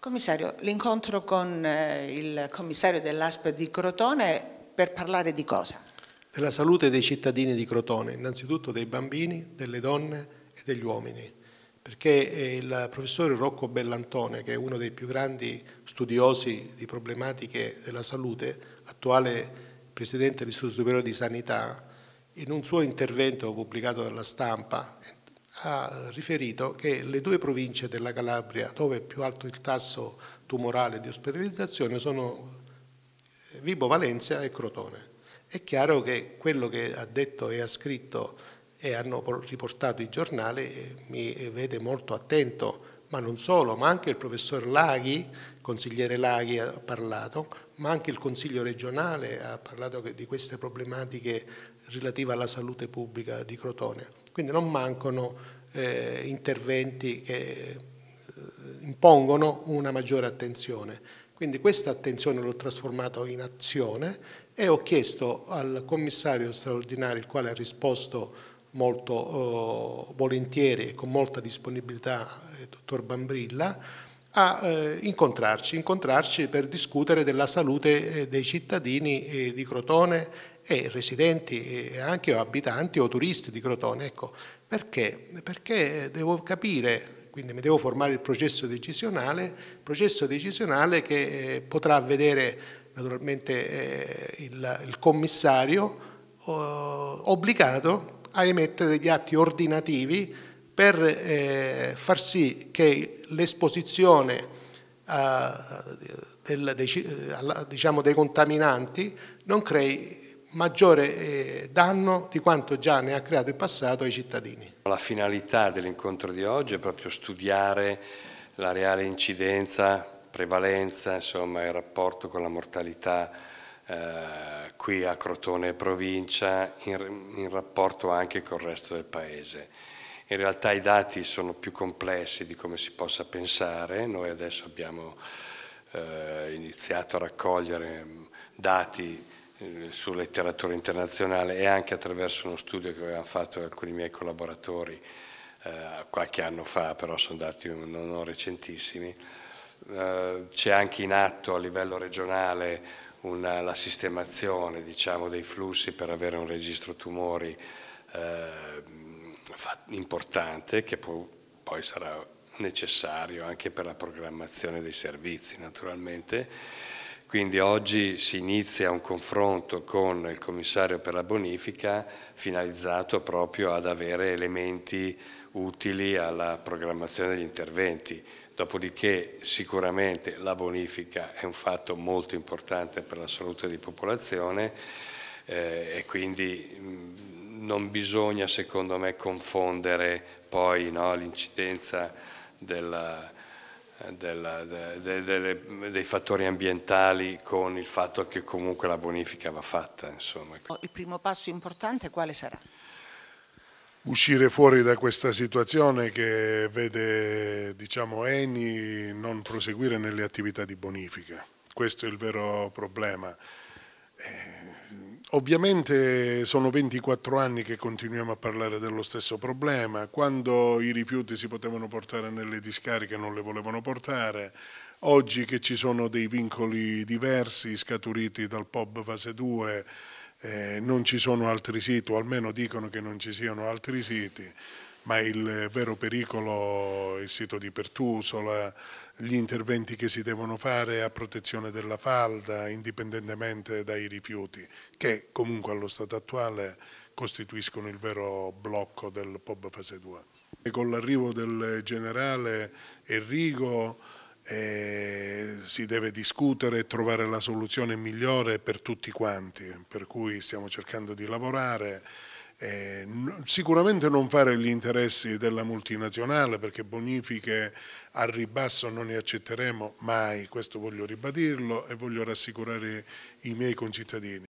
Commissario, l'incontro con eh, il commissario dell'ASP di Crotone per parlare di cosa? Della salute dei cittadini di Crotone, innanzitutto dei bambini, delle donne e degli uomini, perché eh, il professore Rocco Bellantone, che è uno dei più grandi studiosi di problematiche della salute, attuale presidente dell'Istituto Superiore di Sanità, in un suo intervento pubblicato dalla stampa, ha riferito che le due province della Calabria dove è più alto il tasso tumorale di ospedalizzazione sono eh, Vibo Valencia e Crotone. È chiaro che quello che ha detto e ha scritto e hanno riportato i giornali eh, mi eh, vede molto attento, ma non solo, ma anche il professor Laghi, consigliere Laghi ha parlato, ma anche il Consiglio regionale ha parlato di queste problematiche relative alla salute pubblica di Crotone. Quindi non mancano eh, interventi che eh, impongono una maggiore attenzione. Quindi questa attenzione l'ho trasformata in azione e ho chiesto al commissario straordinario, il quale ha risposto molto eh, volentieri e con molta disponibilità, eh, dottor Bambrilla, a eh, incontrarci, incontrarci per discutere della salute eh, dei cittadini eh, di Crotone e residenti e anche abitanti o turisti di Crotone. Ecco, perché? Perché devo capire quindi mi devo formare il processo decisionale, processo decisionale che eh, potrà vedere naturalmente eh, il, commissario eh, obbligato a emettere degli atti ordinativi per far sì che l'esposizione diciamo, dei contaminanti non crei maggiore eh, danno di quanto già ne ha creato in passato ai cittadini. La finalità dell'incontro di oggi è proprio studiare la reale incidenza, prevalenza, insomma il rapporto con la mortalità eh, qui a Crotone e provincia in, in rapporto anche col resto del paese. In realtà i dati sono più complessi di come si possa pensare, noi adesso abbiamo eh, iniziato a raccogliere dati eh, su letteratura internazionale e anche attraverso uno studio che avevano fatto alcuni miei collaboratori eh, qualche anno fa, però sono dati non recentissimi. Eh, c'è anche in atto a livello regionale una, la sistemazione diciamo, dei flussi per avere un registro tumori eh, importante che può, poi sarà necessario anche per la programmazione dei servizi naturalmente quindi oggi si inizia un confronto con il commissario per la bonifica finalizzato proprio ad avere elementi utili alla programmazione degli interventi. Dopodiché sicuramente la bonifica è un fatto molto importante per la salute di popolazione eh, e quindi non bisogna secondo me confondere poi no, l'incidenza della della, de, de, de, dei fattori ambientali con il fatto che comunque la bonifica va fatta. Insomma. Il primo passo importante quale sarà? Uscire fuori da questa situazione che vede diciamo, Eni non proseguire nelle attività di bonifica. Questo è il vero problema. Eh, Ovviamente sono 24 anni che continuiamo a parlare dello stesso problema, quando i rifiuti si potevano portare nelle discariche non le volevano portare, oggi che ci sono dei vincoli diversi scaturiti dal POB fase 2 eh, non ci sono altri siti, o almeno dicono che non ci siano altri siti, ma il vero pericolo è il sito di Pertuso, la, gli interventi che si devono fare a protezione della falda, indipendentemente dai rifiuti, che comunque allo stato attuale costituiscono il vero blocco del POB fase 2. E con l'arrivo del generale Enrico eh, si deve discutere e trovare la soluzione migliore per tutti quanti, per cui stiamo cercando di lavorare. Eh, sicuramente non fare gli interessi della multinazionale perché bonifiche al ribasso non ne accetteremo mai, questo voglio ribadirlo e voglio rassicurare i miei concittadini.